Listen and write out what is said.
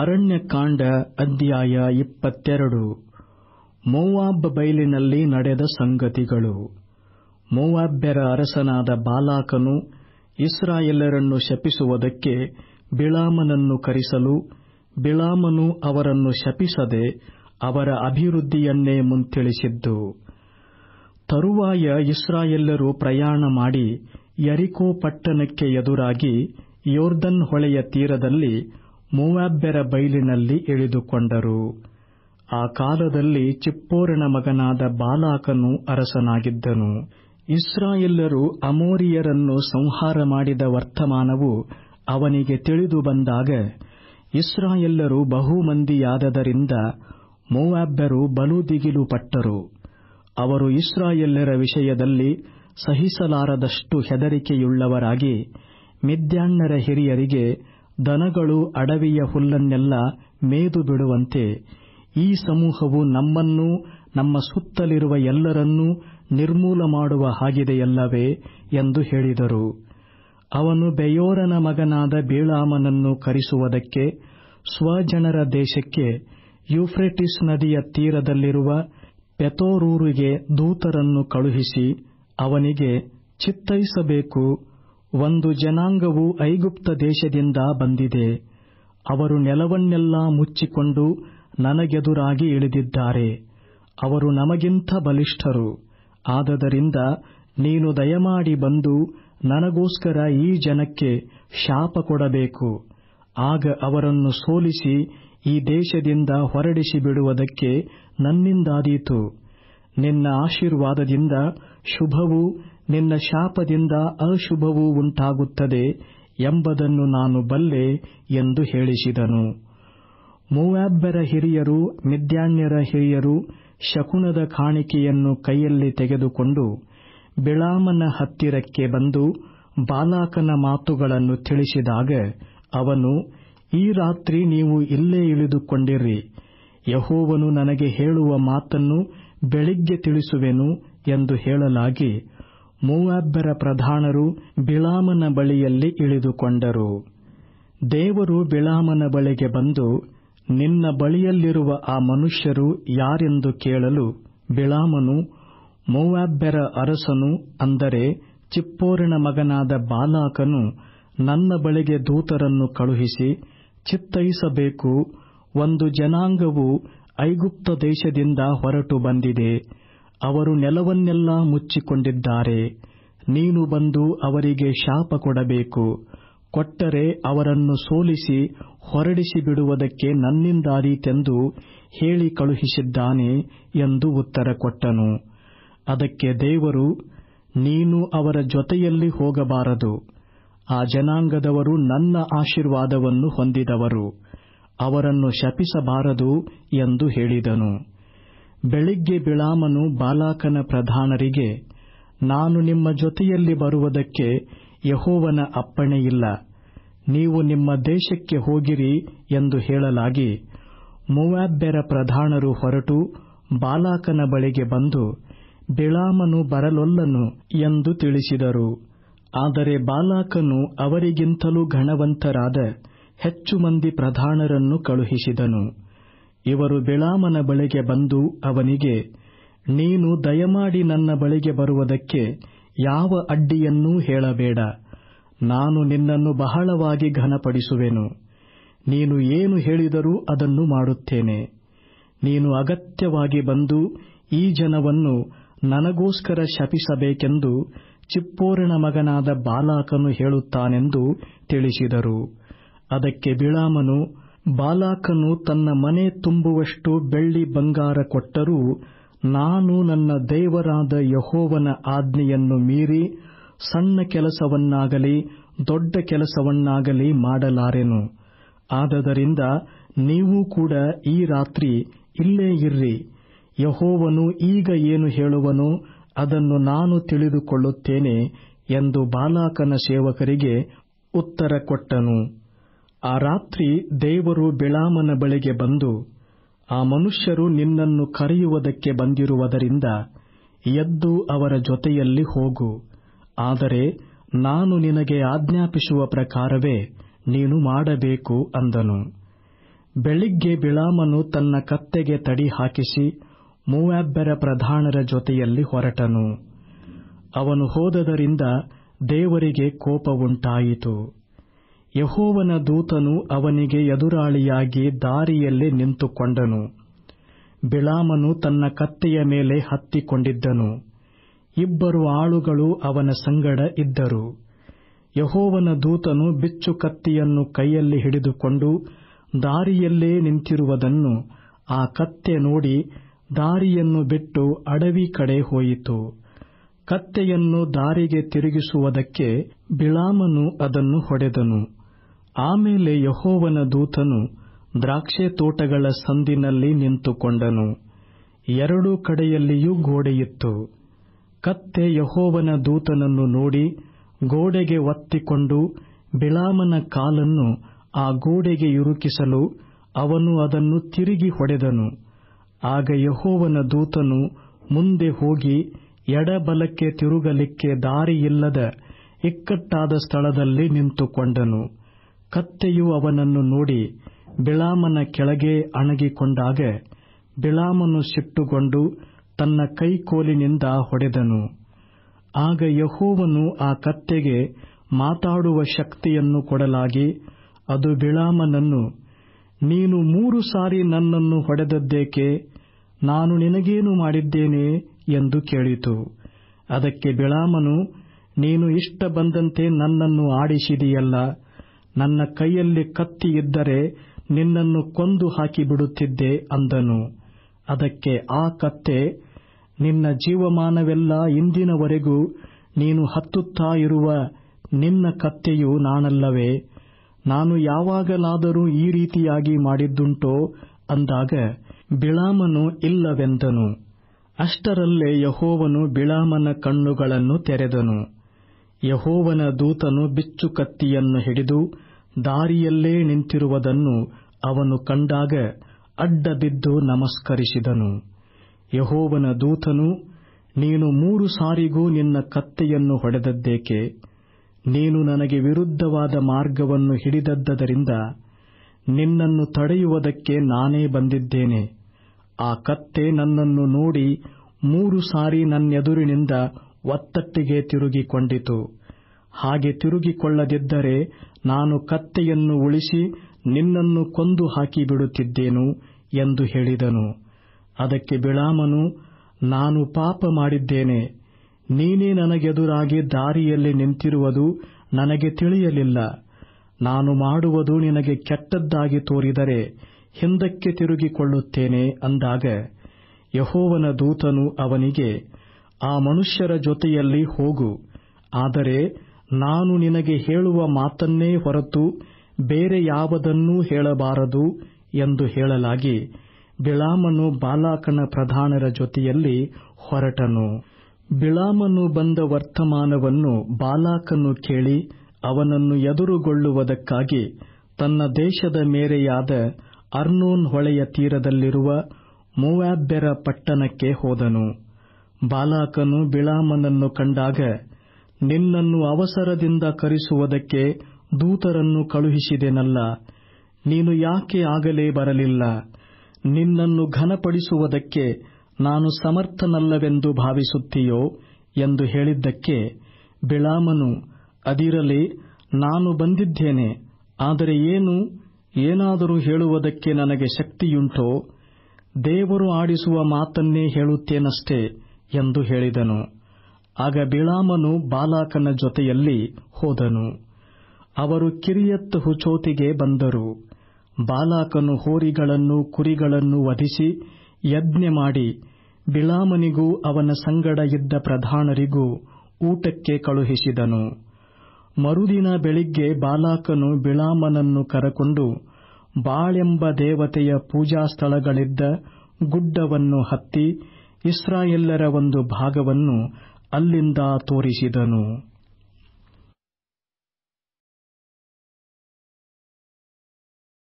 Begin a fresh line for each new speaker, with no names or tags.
ಅರಣ್ಯಕಾಂಡ ಅಧ್ಯಾಯ ಇಪ್ಪತ್ತೆರಡು ಮೋವಾಬ್ ಬೈಲಿನಲ್ಲಿ ನಡೆದ ಸಂಗತಿಗಳು ಮೋವಾಬ್ಯರ ಅರಸನಾದ ಬಾಲಾಕನು ಇಸ್ರಾಯೇಲರನ್ನು ಶಪಿಸುವುದಕ್ಕೆ ಬಿಳಾಮನನ್ನು ಕರೆಸಲು ಬಿಳಾಮನು ಅವರನ್ನು ಶಪಿಸದೆ ಅವರ ಅಭಿವೃದ್ಧಿಯನ್ನೇ ಮುಂತಿಳಿಸಿದ್ದು ತರುವಾಯ ಇಸ್ರಾಯೇಲರು ಪ್ರಯಾಣ ಮಾಡಿ ಯರಿಕೋ ಪಟ್ಟಣಕ್ಕೆ ಎದುರಾಗಿ ಯೋರ್ಧನ್ ಹೊಳೆಯ ತೀರದಲ್ಲಿ ಮೂವಾಬ್ಬೆರ ಬೈಲಿನಲ್ಲಿ ಇಳಿದುಕೊಂಡರು ಆ ಕಾಲದಲ್ಲಿ ಚಿಪ್ಪೋರನ ಮಗನಾದ ಬಾಲಾಕನು ಅರಸನಾಗಿದ್ದನು ಇಸ್ರಾಯೇಲರು ಅಮೋರಿಯರನ್ನು ಸಂಹಾರ ಮಾಡಿದ ವರ್ತಮಾನವು ಅವನಿಗೆ ತಿಳಿದು ಬಂದಾಗ ಇಸ್ರಾಯೇಲರು ಬಹುಮಂದಿಯಾದದರಿಂದ ಮೂವಾಬ್ಯರು ಬಲು ದಿಗಿಲು ಪಟ್ಟರು ಅವರು ಇಸ್ರಾಯೇಲರ ವಿಷಯದಲ್ಲಿ ಸಹಿಸಲಾರದಷ್ಟು ಹೆದರಿಕೆಯುಳ್ಳವರಾಗಿ ಮಿದ್ಯಾಣ್ಣರ ಹಿರಿಯರಿಗೆ ದನಗಳು ಅಡವಿಯ ಹುಲ್ಲನ್ನೆಲ್ಲ ಮೇದು ಬಿಡುವಂತೆ ಈ ಸಮೂಹವು ನಮ್ಮನ್ನೂ ನಮ್ಮ ಸುತ್ತಲಿರುವ ಎಲ್ಲರನ್ನೂ ನಿರ್ಮೂಲ ಮಾಡುವ ಹಾಗಿದೆಯಲ್ಲವೇ ಎಂದು ಹೇಳಿದರು ಅವನು ಬೆಯೋರನ ಮಗನಾದ ಬೀಳಾಮನನ್ನು ಕರೆಸುವುದಕ್ಕೆ ಸ್ವಜನರ ದೇಶಕ್ಕೆ ಯುಫ್ರೆಟಿಸ್ ನದಿಯ ತೀರದಲ್ಲಿರುವ ಪೆತೋರೂರಿಗೆ ದೂತರನ್ನು ಕಳುಹಿಸಿ ಅವನಿಗೆ ಚಿತ್ತೈಸಬೇಕು ಒಂದು ಜನಾಂಗವು ಐಗುಪ್ತ ದೇಶದಿಂದ ಬಂದಿದೆ ಅವರು ನೆಲವನ್ನೆಲ್ಲ ಮುಚ್ಚಿಕೊಂಡು ನನಗೆದುರಾಗಿ ಇಳಿದಿದ್ದಾರೆ ಅವರು ನಮಗಿಂತ ಬಲಿಷ್ಠರು ಆದ್ದರಿಂದ ನೀನು ದಯಮಾಡಿ ಬಂದು ನನಗೋಸ್ಕರ ಈ ಜನಕ್ಕೆ ಶಾಪ ಕೊಡಬೇಕು ಆಗ ಅವರನ್ನು ಸೋಲಿಸಿ ಈ ದೇಶದಿಂದ ಹೊರಡಿಸಿ ಬಿಡುವುದಕ್ಕೆ ನನ್ನಿಂದಾದೀತು ನಿನ್ನ ಆಶೀರ್ವಾದದಿಂದ ಶುಭವೂ ನಿನ್ನ ಶಾಪದಿಂದ ಅಶುಭವೂ ಉಂಟಾಗುತ್ತದೆ ಎಂಬುದನ್ನು ನಾನು ಬಲ್ಲೆ ಎಂದು ಹೇಳಿಸಿದನು ಮೂವಾಬ್ಬರ ಹಿರಿಯರು ಮಿದ್ಯಾನ್ಯರ ಹಿರಿಯರು ಶಕುನದ ಕಾಣಿಕೆಯನ್ನು ಕೈಯಲ್ಲಿ ತೆಗೆದುಕೊಂಡು ಬಿಳಾಮನ ಹತ್ತಿರಕ್ಕೆ ಬಂದು ಬಾಲಾಕನ ಮಾತುಗಳನ್ನು ತಿಳಿಸಿದಾಗ ಅವನು ಈ ರಾತ್ರಿ ನೀವು ಇಲ್ಲೇ ಇಳಿದುಕೊಂಡಿರಿ ಯಹೋವನು ನನಗೆ ಹೇಳುವ ಮಾತನ್ನು ಬೆಳಿಗ್ಗೆ ತಿಳಿಸುವೆನು ಎಂದು ಹೇಳಲಾಗಿ ಮೂವಾಬ್ಬರ ಪ್ರಧಾನರು ಬಿಳಾಮನ ಬಳಿಯಲ್ಲಿ ಇಳಿದುಕೊಂಡರು ದೇವರು ಬಿಳಾಮನ ಬಳಿಗೆ ಬಂದು ನಿನ್ನ ಬಳಿಯಲ್ಲಿರುವ ಆ ಮನುಷ್ಯರು ಯಾರೆಂದು ಕೇಳಲು ಬಿಳಾಮನು ಮೂವಾಬ್ಬೆರ ಅರಸನು ಅಂದರೆ ಚಿಪ್ಪೋರಿನ ಮಗನಾದ ಬಾಲಾಕನು ನನ್ನ ಬಳಿಗೆ ದೂತರನ್ನು ಕಳುಹಿಸಿ ಚಿತ್ತೈಸಬೇಕು ಒಂದು ಜನಾಂಗವು ಐಗುಪ್ತ ದೇಶದಿಂದ ಹೊರಟು ಬಂದಿದೆ ಅವರು ನೆಲವನ್ನೆಲ್ಲ ಮುಚ್ಚಿಕೊಂಡಿದ್ದಾರೆ ನೀನು ಬಂದು ಅವರಿಗೆ ಶಾಪ ಕೊಡಬೇಕು ಕೊಟ್ಟರೆ ಅವರನ್ನು ಸೋಲಿಸಿ ಹೊರಡಿಸಿ ಬಿಡುವುದಕ್ಕೆ ನನ್ನಿಂದಾದೀತೆಂದು ಹೇಳಿ ಕಳುಹಿಸಿದ್ದಾನೆ ಎಂದು ಉತ್ತರ ಕೊಟ್ಟನು ಅದಕ್ಕೆ ದೇವರು ನೀನು ಅವರ ಜೊತೆಯಲ್ಲಿ ಹೋಗಬಾರದು ಆ ಜನಾಂಗದವರು ನನ್ನ ಆಶೀರ್ವಾದವನ್ನು ಹೊಂದಿದವರು ಅವರನ್ನು ಶಪಿಸಬಾರದು ಎಂದು ಹೇಳಿದನು ಬೆಳಿಗ್ಗೆ ಬಿಳಾಮನು ಬಾಲಾಕನ ಪ್ರಧಾನರಿಗೆ ನಾನು ನಿಮ್ಮ ಜೊತೆಯಲ್ಲಿ ಬರುವುದಕ್ಕೆ ಯಹೋವನ ಅಪ್ಪಣೆಯಿಲ್ಲ ನೀವು ನಿಮ್ಮ ದೇಶಕ್ಕೆ ಹೋಗಿರಿ ಎಂದು ಹೇಳಲಾಗಿ ಮೂವಾಬ್ಬೆರ ಪ್ರಧಾನರು ಹೊರಟು ಬಾಲಾಕನ ಬಳಿಗೆ ಬಂದು ಬಿಳಾಮನು ಬರಲೊಲ್ಲನು ಎಂದು ತಿಳಿಸಿದರು ಆದರೆ ಬಾಲಾಕನು ಅವರಿಗಿಂತಲೂ ಘನವಂತರಾದ ಹೆಚ್ಚು ಮಂದಿ ಪ್ರಧಾನರನ್ನು ಕಳುಹಿಸಿದನು ಇವರು ಬಿಳಾಮನ ಬಳಿಗೆ ಬಂದು ಅವನಿಗೆ ನೀನು ದಯಮಾಡಿ ನನ್ನ ಬಳಿಗೆ ಬರುವುದಕ್ಕೆ ಯಾವ ಅಡ್ಡಿಯನ್ನೂ ಹೇಳಬೇಡ ನಾನು ನಿನ್ನನ್ನು ಬಹಳವಾಗಿ ಘನಪಡಿಸುವೆನು ನೀನು ಏನು ಹೇಳಿದರೂ ಅದನ್ನು ಮಾಡುತ್ತೇನೆ ನೀನು ಅಗತ್ಯವಾಗಿ ಬಂದು ಈ ಜನವನ್ನು ನನಗೋಸ್ಕರ ಶಪಿಸಬೇಕೆಂದು ಚಿಪ್ಪೋರಣ ಮಗನಾದ ಬಾಲಾಕನು ಹೇಳುತ್ತಾನೆಂದು ತಿಳಿಸಿದರು ಅದಕ್ಕೆ ಬಿಳಾಮನು ಬಾಲಾಕನು ತನ್ನ ಮನೆ ತುಂಬುವಷ್ಟು ಬೆಳ್ಳಿ ಬಂಗಾರ ಕೊಟ್ಟರೂ ನಾನು ನನ್ನ ದೇವರಾದ ಯಹೋವನ ಆಜ್ಞೆಯನ್ನು ಮೀರಿ ಸಣ್ಣ ಕೆಲಸವನ್ನಾಗಲಿ ದೊಡ್ಡ ಕೆಲಸವನ್ನಾಗಲಿ ಮಾಡಲಾರೆನು ಆದ್ದರಿಂದ ನೀವೂ ಕೂಡ ಈ ರಾತ್ರಿ ಇಲ್ಲೇ ಇರ್ರಿ ಯಹೋವನು ಈಗ ಏನು ಹೇಳುವನು ಅದನ್ನು ನಾನು ತಿಳಿದುಕೊಳ್ಳುತ್ತೇನೆ ಎಂದು ಬಾಲಾಕನ ಸೇವಕರಿಗೆ ಉತ್ತರ ಕೊಟ್ಟನು ಆ ರಾತ್ರಿ ದೇವರು ಬಿಳಾಮನ ಬಳಿಗೆ ಬಂದು ಆ ಮನುಷ್ಯರು ನಿನ್ನನ್ನು ಕರೆಯುವುದಕ್ಕೆ ಬಂದಿರುವುದರಿಂದ ಎದ್ದು ಅವರ ಜೊತೆಯಲ್ಲಿ ಹೋಗು ಆದರೆ ನಾನು ನಿನಗೆ ಆಜ್ಞಾಪಿಸುವ ಪ್ರಕಾರವೇ ನೀನು ಮಾಡಬೇಕು ಅಂದನು ಬೆಳಿಗ್ಗೆ ಬಿಳಾಮನು ತನ್ನ ಕತ್ತೆಗೆ ತಡಿ ಹಾಕಿಸಿ ಮೂವಾಬ್ಬೆರ ಪ್ರಧಾನರ ಜೊತೆಯಲ್ಲಿ ಹೊರಟನು ಅವನು ಹೋದದರಿಂದ ದೇವರಿಗೆ ಕೋಪವುಂಟಾಯಿತು ಯಹೋವನ ದೂತನು ಅವನಿಗೆ ಎದುರಾಳಿಯಾಗಿ ದಾರಿಯಲ್ಲೇ ನಿಂತುಕೊಂಡನು ಬಿಳಾಮನು ತನ್ನ ಕತ್ತೆಯ ಮೇಲೆ ಹತ್ತಿಕೊಂಡಿದ್ದನು ಇಬ್ಬರು ಆಳುಗಳು ಅವನ ಸಂಗಡ ಇದ್ದರು ಯಹೋವನ ದೂತನು ಬಿಚ್ಚು ಕತ್ತಿಯನ್ನು ಕೈಯಲ್ಲಿ ಹಿಡಿದುಕೊಂಡು ದಾರಿಯಲ್ಲೇ ನಿಂತಿರುವುದನ್ನು ಆ ಕತ್ತೆ ನೋಡಿ ದಾರಿಯನ್ನು ಬಿಟ್ಟು ಅಡವಿ ಕಡೆ ಹೋಯಿತು ಕತ್ತೆಯನ್ನು ದಾರಿಗೆ ತಿರುಗಿಸುವುದಕ್ಕೆ ಬಿಳಾಮನು ಅದನ್ನು ಹೊಡೆದನು ಆಮೇಲೆ ಯಹೋವನ ದೂತನು ದ್ರಾಕ್ಷೆ ತೋಟಗಳ ಸಂದಿನಲ್ಲಿ ನಿಂತುಕೊಂಡನು ಎರಡೂ ಕಡೆಯಲ್ಲಿಯೂ ಗೋಡೆಯಿತ್ತು ಕತ್ತೆ ಯಹೋವನ ದೂತನನ್ನು ನೋಡಿ ಗೋಡೆಗೆ ಒತ್ತಿಕೊಂಡು ಬಿಳಾಮನ ಕಾಲನ್ನು ಆ ಗೋಡೆಗೆ ಇರುಕಿಸಲು ಅವನು ಅದನ್ನು ತಿರುಗಿ ಹೊಡೆದನು ಆಗ ಯಹೋವನ ದೂತನು ಮುಂದೆ ಹೋಗಿ ಎಡಬಲಕ್ಕೆ ತಿರುಗಲಿಕ್ಕೆ ದಾರಿಯಿಲ್ಲದ ಇಕ್ಕಟ್ಟಾದ ಸ್ಥಳದಲ್ಲಿ ನಿಂತುಕೊಂಡನು ಕತ್ತೆಯು ಅವನನ್ನು ನೋಡಿ ಬಿಳಾಮನ ಕೆಳಗೆ ಅಣಗಿಕೊಂಡಾಗ ಬಿಳಾಮನು ಸಿಟ್ಟುಗೊಂಡು ತನ್ನ ಕೈಕೋಲಿನಿಂದ ಹೊಡೆದನು ಆಗ ಯಹೋವನು ಆ ಕತ್ತೆಗೆ ಮಾತಾಡುವ ಶಕ್ತಿಯನ್ನು ಕೊಡಲಾಗಿ ಅದು ಬಿಳಾಮನನ್ನು ನೀನು ಮೂರು ಸಾರಿ ನನ್ನನ್ನು ಹೊಡೆದದ್ದೇಕೆ ನಾನು ನಿನಗೇನು ಮಾಡಿದ್ದೇನೆ ಎಂದು ಕೇಳಿತು ಅದಕ್ಕೆ ಬಿಳಾಮನು ನೀನು ಇಷ್ಟ ಬಂದಂತೆ ನನ್ನನ್ನು ಆಡಿಸಿದೆಯಲ್ಲ ನನ್ನ ಕೈಯಲ್ಲಿ ಕತ್ತಿ ಇದ್ದರೆ ನಿನ್ನನ್ನು ಕೊಂದು ಹಾಕಿಬಿಡುತ್ತಿದ್ದೆ ಅಂದನು ಅದಕ್ಕೆ ಆ ಕತ್ತೆ ನಿನ್ನ ಜೀವಮಾನವೆಲ್ಲ ಇಂದಿನವರೆಗೂ ನೀನು ಹತ್ತುತ್ತಾ ಇರುವ ನಿನ್ನ ಕತ್ತೆಯು ನಾನಲ್ಲವೇ ನಾನು ಯಾವಾಗಲಾದರೂ ಈ ರೀತಿಯಾಗಿ ಮಾಡಿದ್ದುಂಟೋ ಅಂದಾಗ ಬಿಳಾಮನು ಇಲ್ಲವೆಂದನು ಅಷ್ಟರಲ್ಲೇ ಯಹೋವನು ಬಿಳಾಮನ ಕಣ್ಣುಗಳನ್ನು ತೆರೆದನು ಯಹೋವನ ದೂತನು ಕತ್ತಿಯನ್ನು ಹಿಡಿದು ದಾರಿಯಲ್ಲೇ ನಿಂತಿರುವುದನ್ನು ಅವನು ಕಂಡಾಗ ಅಡ್ಡಬಿದ್ದು ನಮಸ್ಕರಿಸಿದನು ಯಹೋವನ ದೂತನು ನೀನು ಮೂರು ಸಾರಿಗೂ ನಿನ್ನ ಕತ್ತೆಯನ್ನು ಹೊಡೆದದ್ದೇಕೆ ನೀನು ನನಗೆ ವಿರುದ್ಧವಾದ ಮಾರ್ಗವನ್ನು ಹಿಡಿದದ್ದರಿಂದ ನಿನ್ನನ್ನು ತಡೆಯುವುದಕ್ಕೆ ನಾನೇ ಬಂದಿದ್ದೇನೆ ಆ ಕತ್ತೆ ನನ್ನನ್ನು ನೋಡಿ ಮೂರು ಸಾರಿ ನನ್ನೆದುರಿನಿಂದ ಒತ್ತಟ್ಟಿಗೆ ತಿರುಗಿಕೊಂಡಿತು ಹಾಗೆ ತಿರುಗಿಕೊಳ್ಳದಿದ್ದರೆ ನಾನು ಕತ್ತೆಯನ್ನು ಉಳಿಸಿ ನಿನ್ನನ್ನು ಕೊಂದು ಹಾಕಿಬಿಡುತ್ತಿದ್ದೇನು ಎಂದು ಹೇಳಿದನು ಅದಕ್ಕೆ ಬಿಳಾಮನು ನಾನು ಪಾಪ ಮಾಡಿದ್ದೇನೆ ನೀನೇ ನನಗೆದುರಾಗಿ ದಾರಿಯಲ್ಲಿ ನಿಂತಿರುವುದು ನನಗೆ ತಿಳಿಯಲಿಲ್ಲ ನಾನು ಮಾಡುವುದು ನಿನಗೆ ಕೆಟ್ಟದ್ದಾಗಿ ತೋರಿದರೆ ಹಿಂದಕ್ಕೆ ತಿರುಗಿಕೊಳ್ಳುತ್ತೇನೆ ಅಂದಾಗ ಯಹೋವನ ದೂತನು ಅವನಿಗೆ ಆ ಮನುಷ್ಯರ ಜೊತೆಯಲ್ಲಿ ಹೋಗು ಆದರೆ ನಾನು ನಿನಗೆ ಹೇಳುವ ಮಾತನ್ನೇ ಹೊರತು ಬೇರೆ ಯಾವದನ್ನೂ ಹೇಳಬಾರದು ಎಂದು ಹೇಳಲಾಗಿ ಬಿಳಾಮನು ಬಾಲಾಕನ ಪ್ರಧಾನರ ಜೊತೆಯಲ್ಲಿ ಹೊರಟನು ಬಿಳಾಮನು ಬಂದ ವರ್ತಮಾನವನ್ನು ಬಾಲಾಕನು ಕೇಳಿ ಅವನನ್ನು ಎದುರುಗೊಳ್ಳುವುದಕ್ಕಾಗಿ ತನ್ನ ದೇಶದ ಮೇರೆಯಾದ ಅರ್ನೋನ್ ಹೊಳೆಯ ತೀರದಲ್ಲಿರುವ ಮೂವಾಬ್ಬೆರ ಪಟ್ಟಣಕ್ಕೆ ಹೋದನು ಬಾಲಾಕನು ಬಿಳಾಮನನ್ನು ಕಂಡಾಗ ನಿನ್ನನ್ನು ಅವಸರದಿಂದ ಕರೆಸುವುದಕ್ಕೆ ದೂತರನ್ನು ಕಳುಹಿಸಿದೆನಲ್ಲ ನೀನು ಯಾಕೆ ಆಗಲೇ ಬರಲಿಲ್ಲ ನಿನ್ನನ್ನು ಘನಪಡಿಸುವುದಕ್ಕೆ ನಾನು ಸಮರ್ಥನಲ್ಲವೆಂದು ಭಾವಿಸುತ್ತೀಯೋ ಎಂದು ಹೇಳಿದ್ದಕ್ಕೆ ಬಿಳಾಮನು ಅದಿರಲಿ ನಾನು ಬಂದಿದ್ದೇನೆ ಆದರೆ ಏನು ಏನಾದರೂ ಹೇಳುವುದಕ್ಕೆ ನನಗೆ ಶಕ್ತಿಯುಂಟೋ ದೇವರು ಆಡಿಸುವ ಮಾತನ್ನೇ ಹೇಳುತ್ತೇನಷ್ಟೇ ಎಂದು ಹೇಳಿದನು ಆಗ ಬಿಳಾಮನು ಬಾಲಾಕನ ಜೊತೆಯಲ್ಲಿ ಹೋದನು ಅವರು ಕಿರಿಯತ್ ಹುಚೋತಿಗೆ ಬಂದರು ಬಾಲಾಕನು ಹೋರಿಗಳನ್ನು ಕುರಿಗಳನ್ನು ವಧಿಸಿ ಯಜ್ಞೆ ಮಾಡಿ ಬಿಳಾಮನಿಗೂ ಅವನ ಸಂಗಡ ಇದ್ದ ಪ್ರಧಾನರಿಗೂ ಊಟಕ್ಕೆ ಕಳುಹಿಸಿದನು ಮರುದಿನ ಬೆಳಿಗ್ಗೆ ಬಾಲಾಕನು ಬಿಳಾಮನನ್ನು ಕರಕೊಂಡು ಬಾಳೆಂಬ ದೇವತೆಯ ಪೂಜಾ ಸ್ಥಳಗಳಿದ್ದ ಗುಡ್ಡವನ್ನು ಹತ್ತಿ ಇಸ್ರಾಯೆಲ್ಲರ ಒಂದು ಭಾಗವನ್ನು ಅಲ್ಲಿಂದ ತೋರಿಸಿದನು